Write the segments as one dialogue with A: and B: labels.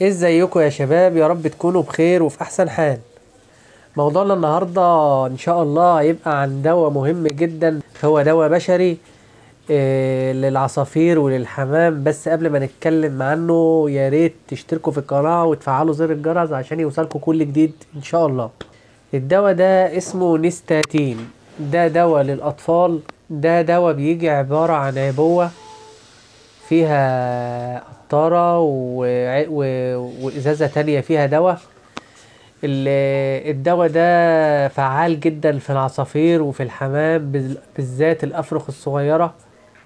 A: إيه ازيكم يا شباب يا رب تكونوا بخير وفي احسن حال موضوعنا النهاردة ان شاء الله هيبقى عن دواء مهم جدا هو دواء بشري آه، للعصافير وللحمام بس قبل ما نتكلم عنه يا ريت تشتركوا في القناة وتفعلوا زر الجرس عشان يوصلكوا كل جديد ان شاء الله الدواء ده اسمه نيستاتين ده دواء للاطفال ده دواء بيجي عبارة عن عبوة فيها قطاره و... و... وازازه تانية فيها دواء الدواء ده فعال جدا في العصافير وفي الحمام بالذات الافرخ الصغيره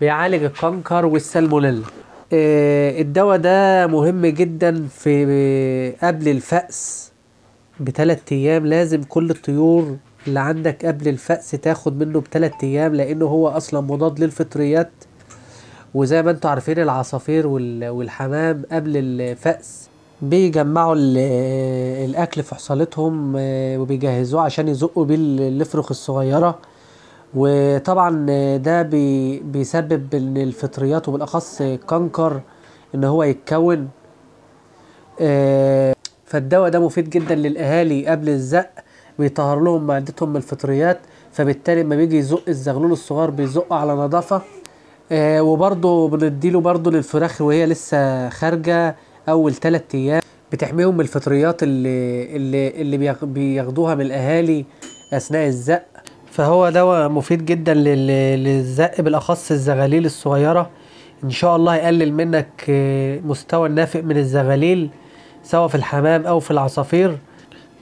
A: بيعالج الكنكر والسلمونيلا آه، الدواء ده مهم جدا في قبل الفأس بثلاث ايام لازم كل الطيور اللي عندك قبل الفأس تاخد منه بثلاث ايام لانه هو اصلا مضاد للفطريات وزي ما انتم عارفين العصافير والحمام قبل الفأس بيجمعوا الاكل في حصالتهم آه، وبيجهزوه عشان يزقوا بيه الفرخ الصغيره وطبعا آه، ده بي بيسبب ان الفطريات وبالاخص الكنكر ان هو يتكون آه، فالدواء ده مفيد جدا للاهالي قبل الزق بيطهر لهم معدتهم من الفطريات فبالتالي لما بيجي يزق الزغلول الصغار بيزقه على نظافه آه وبرضه بنديله برضه للفراخ وهي لسه خارجه اول ثلاث ايام بتحميهم من الفطريات اللي اللي اللي بياخدوها من الاهالي اثناء الزق فهو دواء مفيد جدا للزق بالاخص الزغاليل الصغيره ان شاء الله يقلل منك آه، مستوى النافق من الزغاليل سواء في الحمام او في العصافير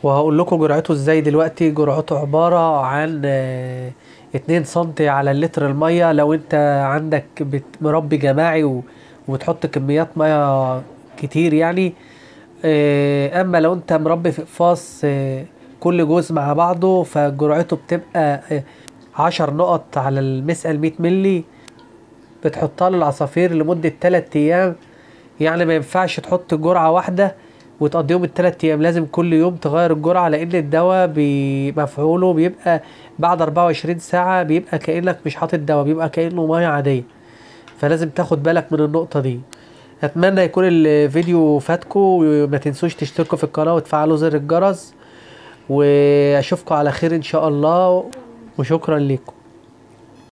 A: وهقول لكم جرعته ازاي دلوقتي جرعته عباره عن آه، 2 سم على اللتر الميه لو انت عندك مربي جماعي وبتحط كميات ميه كتير يعني آه، اما لو انت مربي في اقفاص آه، كل جوز مع بعضه فجرعته بتبقى آه، عشر نقط على المسقل 100 ملي بتحطها للعصافير لمدة 3 ايام يعني ما ينفعش تحط جرعة واحدة وتقضيهم الثلاث ايام لازم كل يوم تغير الجرعه لان الدواء مفعوله بيبقى بعد 24 ساعه بيبقى كانك مش حاطط دواء بيبقى كانه ميه عاديه فلازم تاخد بالك من النقطه دي اتمنى يكون الفيديو فاتكم وما تنسوش تشتركوا في القناه وتفعلوا زر الجرس واشوفكم على خير ان شاء الله وشكرا لكم